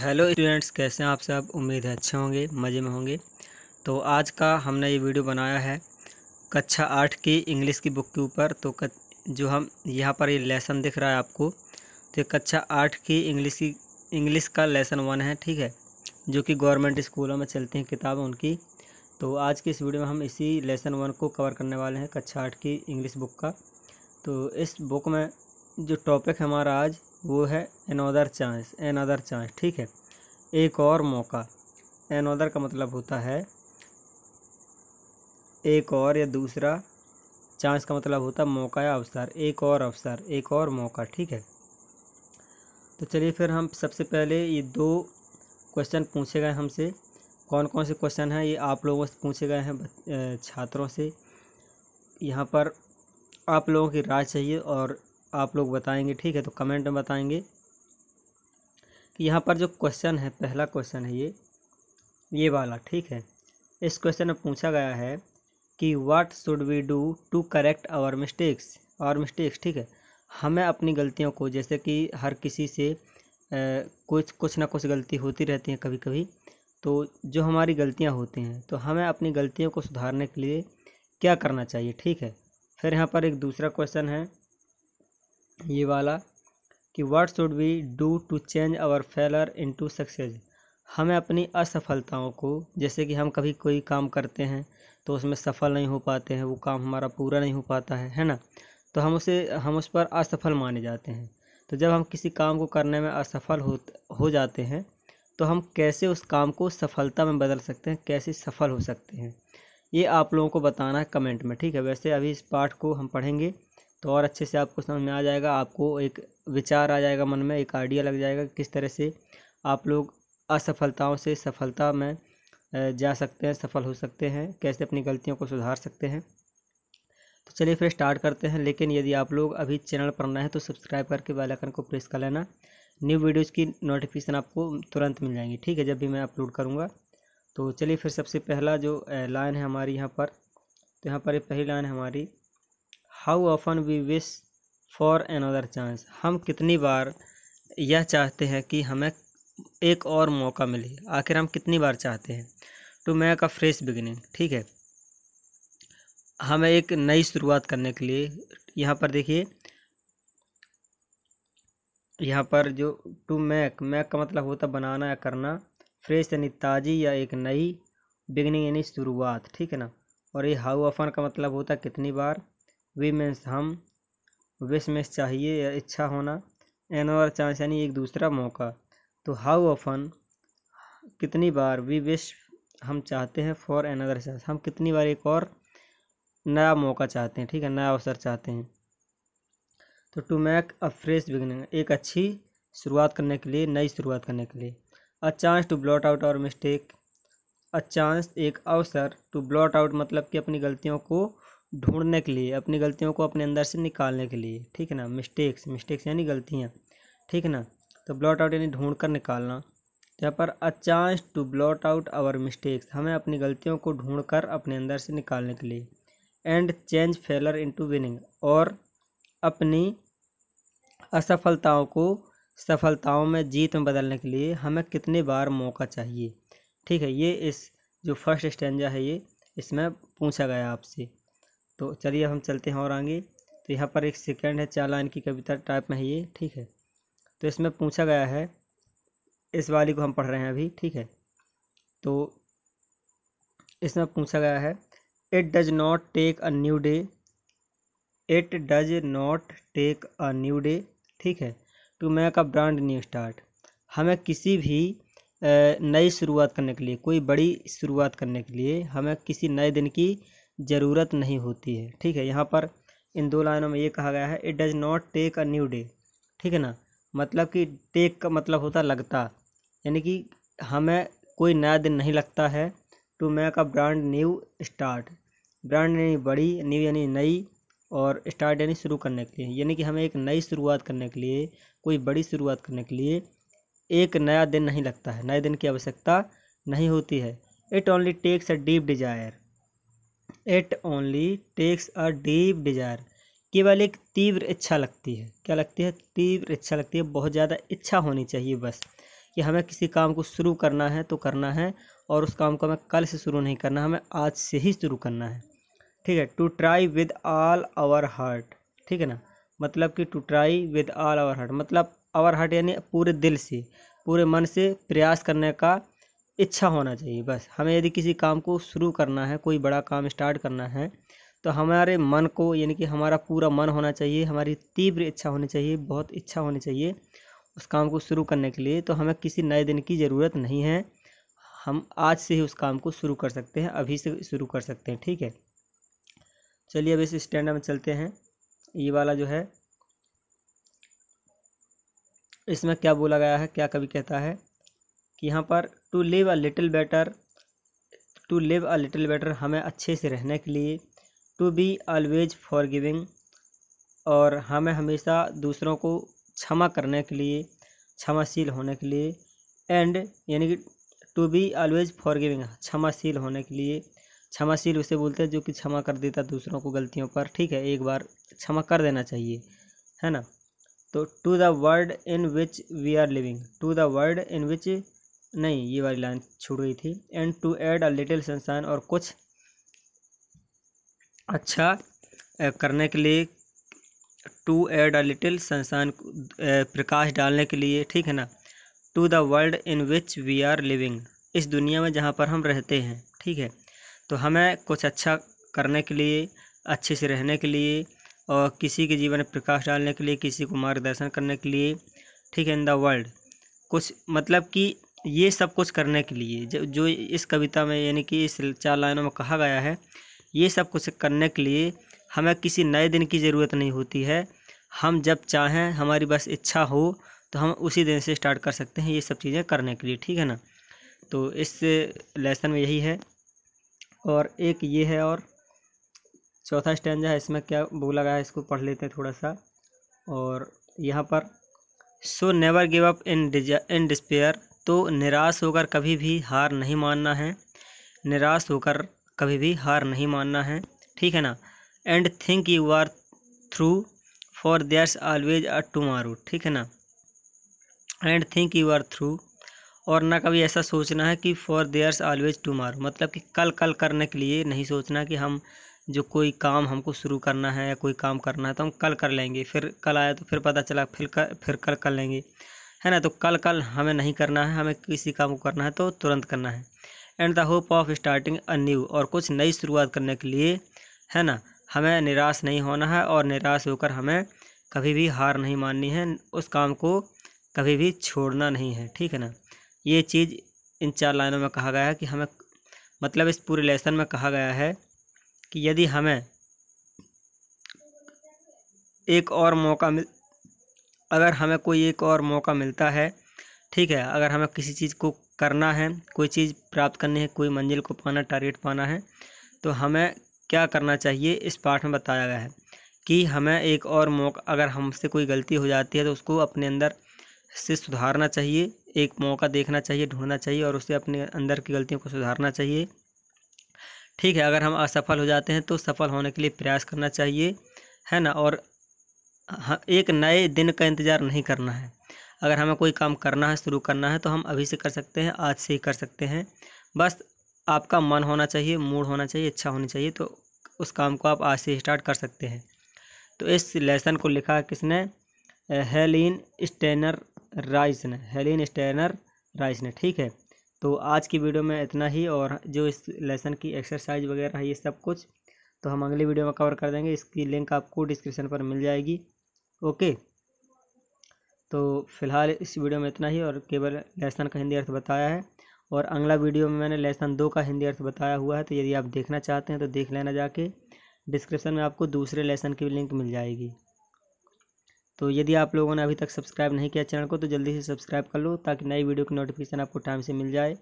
hello students कैसे हैं आप सब उम्मीद है अच्छे होंगे मज़े में होंगे तो आज का हमने ये वीडियो बनाया है कक्षा आठ की इंग्लिश की बुक के ऊपर तो कच, जो हम यहाँ पर ये लेसन दिख रहा है आपको तो कक्षा आठ की इंग्लिश की इंग्लिश का लेसन वन है ठीक है जो कि गवर्नमेंट स्कूलों में चलती हैं किताब उनकी तो आज की इस वीडियो में हम इसी लेसन वन को कवर करने वाले हैं कक्षा आठ की इंग्लिश बुक का तो इस बुक में जो टॉपिक हमारा आज वो है अनदर चांस अनदर चांस ठीक है एक और मौका अनदर का मतलब होता है एक और या दूसरा चांस का मतलब होता है मौका या अवसर एक और अवसर एक और मौका ठीक है तो चलिए फिर हम सबसे पहले ये दो क्वेश्चन पूछे गए हमसे कौन कौन से क्वेश्चन हैं ये आप लोगों से पूछे गए हैं छात्रों से यहाँ पर आप लोगों की राय चाहिए और आप लोग बताएंगे ठीक है तो कमेंट में बताएंगे कि यहाँ पर जो क्वेश्चन है पहला क्वेश्चन है ये ये वाला ठीक है इस क्वेश्चन में पूछा गया है कि what should we do to correct our mistakes और मिस्टेक्स ठीक है हमें अपनी गलतियों को जैसे कि हर किसी से ए, कुछ कुछ ना कुछ गलती होती रहती है कभी कभी तो जो हमारी गलतियाँ होती हैं तो हमें अपनी गलतियों को सुधारने के लिए क्या करना चाहिए ठीक है फिर यहाँ पर एक दूसरा क्वेश्चन है ये वाला कि what should we do to change our failure into success हमें अपनी असफलताओं को जैसे कि हम कभी कोई काम करते हैं तो उसमें सफल नहीं हो पाते हैं वो काम हमारा पूरा नहीं हो पाता है है ना तो हम उसे हम उस पर असफल माने जाते हैं तो जब हम किसी काम को करने में असफल हो हो जाते हैं तो हम कैसे उस काम को सफलता में बदल सकते हैं कैसे सफल हो सकते हैं ये आप लोगों को बताना है कमेंट में ठीक है वैसे अभी इस पाठ को हम पढ़ेंगे तो और अच्छे से आपको समझ में आ जाएगा आपको एक विचार आ जाएगा मन में एक आइडिया लग जाएगा किस तरह से आप लोग असफलताओं से सफलता में जा सकते हैं सफल हो सकते हैं कैसे अपनी गलतियों को सुधार सकते हैं तो चलिए फिर स्टार्ट करते हैं लेकिन यदि आप लोग अभी चैनल पर नए हैं तो सब्सक्राइब करके बेल आइकन को प्रेस कर लेना न्यू वीडियोज़ की नोटिफिकेशन आपको तुरंत मिल जाएंगी ठीक है जब भी मैं अपलोड करूँगा तो चलिए फिर सबसे पहला जो लाइन है हमारी यहाँ पर तो यहाँ पर पहली लाइन है हमारी how often we wish for another chance हम कितनी बार यह चाहते हैं कि हमें एक और मौका मिले आखिर हम कितनी बार चाहते हैं to make a fresh beginning ठीक है हमें एक नई शुरुआत करने के लिए यहाँ पर देखिए यहाँ पर जो टू मैक मैक का मतलब होता बनाना या करना फ्रेश यानी ताज़ी या एक नई बिगनिंग यानी शुरुआत ठीक है ना और ये हाउ ऑफन का मतलब होता कितनी बार वी मीन्स हम विश मीन्स चाहिए या इच्छा होना एन और चांस यानी एक दूसरा मौका तो हाउ ऑफन कितनी बार वी विश हम चाहते हैं फॉर एन अदर चांस हम कितनी बार एक और नया मौका चाहते हैं ठीक है नया अवसर चाहते हैं तो to make a fresh beginning एक अच्छी शुरुआत करने के लिए नई शुरुआत करने के लिए a chance to blot out our mistake a chance एक अवसर टू ब्लॉट आउट मतलब कि अपनी गलतियों को ढूंढने के लिए अपनी गलतियों को अपने अंदर से निकालने के लिए ठीक है ना मिस्टेक्स मिस्टेक्स यानी गलतियाँ ठीक है ना तो ब्लॉट आउट यानी ढूंढ कर निकालना यहाँ पर a chance to blot out our mistakes हमें अपनी गलतियों को ढूंढ कर अपने अंदर से निकालने के लिए and change failure to winning और अपनी असफलताओं को सफलताओं में जीत में बदलने के लिए हमें कितनी बार मौका चाहिए ठीक है ये इस जो फर्स्ट स्टेंजा है ये इसमें पूछा गया आपसे तो चलिए अब हम चलते हैं और आगे तो यहाँ पर एक सेकेंड है चार लाइन की कविता टाइप में है ये ठीक है तो इसमें पूछा गया है इस वाली को हम पढ़ रहे हैं अभी ठीक है तो इसमें पूछा गया है it does not take a new day it does not take a new day ठीक है to make a brand new start हमें किसी भी नई शुरुआत करने के लिए कोई बड़ी शुरुआत करने के लिए हमें किसी नए दिन की ज़रूरत नहीं होती है ठीक है यहाँ पर इन दो लाइनों में ये कहा गया है it does not take a new day ठीक है ना मतलब कि टेक का मतलब होता लगता यानी कि हमें कोई नया दिन नहीं लगता है to make a brand new start brand यानी बड़ी न्यू यानी नई और स्टार्ट यानी शुरू करने के लिए यानी कि हमें एक नई शुरुआत करने के लिए कोई बड़ी शुरुआत करने के लिए एक नया दिन नहीं लगता है नए दिन की आवश्यकता नहीं होती है it only takes a deep desire it only takes a deep desire केवल एक तीव्र इच्छा लगती है क्या लगती है तीव्र इच्छा लगती है बहुत ज़्यादा इच्छा होनी चाहिए बस कि हमें किसी काम को शुरू करना है तो करना है और उस काम को हमें कल से शुरू नहीं करना हमें आज से ही शुरू करना है ठीक है to try with all our heart ठीक है ना मतलब कि to try with all our heart मतलब आवर हार्ट यानी पूरे दिल से पूरे मन से प्रयास करने का इच्छा होना चाहिए बस हमें यदि किसी काम को शुरू करना है कोई बड़ा काम स्टार्ट करना है तो हमारे मन को यानी कि हमारा पूरा मन होना चाहिए हमारी तीव्र इच्छा होनी चाहिए बहुत इच्छा होनी चाहिए उस काम को शुरू करने के लिए तो हमें किसी नए दिन की ज़रूरत नहीं है हम आज से ही उस काम को शुरू कर सकते हैं अभी से शुरू कर सकते हैं ठीक है चलिए अब इस स्टैंड में चलते हैं ये वाला जो है इसमें क्या बोला गया है क्या कभी कहता है कि यहाँ पर to live a little better to live a little better हमें अच्छे से रहने के लिए to be always forgiving और हमें हमेशा दूसरों को क्षमा करने के लिए क्षमाशील होने के लिए एंड यानी कि to be always forgiving क्षमाशील होने के लिए क्षमाशील उसे बोलते हैं जो कि क्षमा कर देता दूसरों को गलतियों पर ठीक है एक बार क्षमा कर देना चाहिए है ना तो to the world in which we are living to the world in which नहीं ये वाली लाइन छूट गई थी and to add a little sunshine और कुछ अच्छा करने के लिए to add a little sunshine प्रकाश डालने के लिए ठीक है ना to the world in which we are living इस दुनिया में जहाँ पर हम रहते हैं ठीक है तो हमें कुछ अच्छा करने के लिए अच्छे से रहने के लिए और किसी के जीवन में प्रकाश डालने के लिए किसी को मार्गदर्शन करने के लिए ठीक है इन द वर्ल्ड कुछ मतलब कि ये सब कुछ करने के लिए जो जो इस कविता में यानी कि इस चार लाइनों में कहा गया है ये सब कुछ करने के लिए हमें किसी नए दिन की ज़रूरत नहीं होती है हम जब चाहें हमारी बस इच्छा हो तो हम उसी दिन से स्टार्ट कर सकते हैं ये सब चीज़ें करने के लिए ठीक है ना तो इस लेसन में यही है और एक ये है और चौथा स्टैंड है इसमें क्या बोला गया है इसको पढ़ लेते हैं थोड़ा सा और यहाँ पर so never give up in in despair तो निराश होकर कभी भी हार नहीं मानना है निराश होकर कभी भी हार नहीं मानना है ठीक है ना and think you are through for there's always a tomorrow ठीक है ना and think you are through और ना कभी ऐसा सोचना है कि फॉर देयर्स ऑलवेज टुमारो मतलब कि कल कल करने के लिए नहीं सोचना कि हम जो कोई काम हमको शुरू करना है या कोई काम करना है तो हम कल कर लेंगे फिर कल आया तो फिर पता चला फिर कर, फिर कल कर लेंगे है ना तो कल कल हमें नहीं करना है हमें किसी काम को करना है तो तुरंत करना है and the hope of starting a new और कुछ नई शुरुआत करने के लिए है ना हमें निराश नहीं होना है और निराश होकर हमें कभी भी हार नहीं माननी है उस काम को कभी भी छोड़ना नहीं है ठीक है ना ये चीज़ इन चार लाइनों में कहा गया है कि हमें मतलब इस पूरे लेसन में कहा गया है कि यदि हमें एक और मौका मिल अगर हमें कोई एक और मौका मिलता है ठीक है अगर हमें किसी चीज़ को करना है कोई चीज़ प्राप्त करनी है कोई मंजिल को पाना टारगेट पाना है तो हमें क्या करना चाहिए इस पाठ में बताया गया है कि हमें एक और मौका अगर हमसे कोई गलती हो जाती है तो उसको अपने अंदर से सुधारना चाहिए एक मौका देखना चाहिए ढूंढना चाहिए और उसे अपने अंदर की गलतियों को सुधारना चाहिए ठीक है अगर हम असफल हो जाते हैं तो सफल होने के लिए प्रयास करना चाहिए है ना और हाँ, एक नए दिन का इंतज़ार नहीं करना है अगर हमें कोई काम करना है शुरू करना है तो हम अभी से कर सकते हैं आज से ही कर सकते हैं बस आपका मन होना चाहिए मूड होना चाहिए इच्छा होनी चाहिए तो उस काम को आप आज से स्टार्ट कर सकते हैं तो इस लेसन को लिखा किसने हेलिन स्टेनर राइस ने हेलिन स्टेनर राइस ने ठीक है तो आज की वीडियो में इतना ही और जो इस लेसन की एक्सरसाइज वगैरह है ये सब कुछ तो हम अगली वीडियो में कवर कर देंगे इसकी लिंक आपको डिस्क्रिप्शन पर मिल जाएगी ओके तो फिलहाल इस वीडियो में इतना ही और केवल लेसन का हिंदी अर्थ बताया है और अगला वीडियो में मैंने लेसन दो का हिंदी अर्थ बताया हुआ है तो यदि आप देखना चाहते हैं तो देख लेना जाके डिस्क्रिप्शन में आपको दूसरे लेसन की लिंक मिल जाएगी तो यदि आप लोगों ने अभी तक सब्सक्राइब नहीं किया चैनल को तो जल्दी से सब्सक्राइब कर लो ताकि नई वीडियो की नोटिफिकेशन आपको टाइम से मिल जाए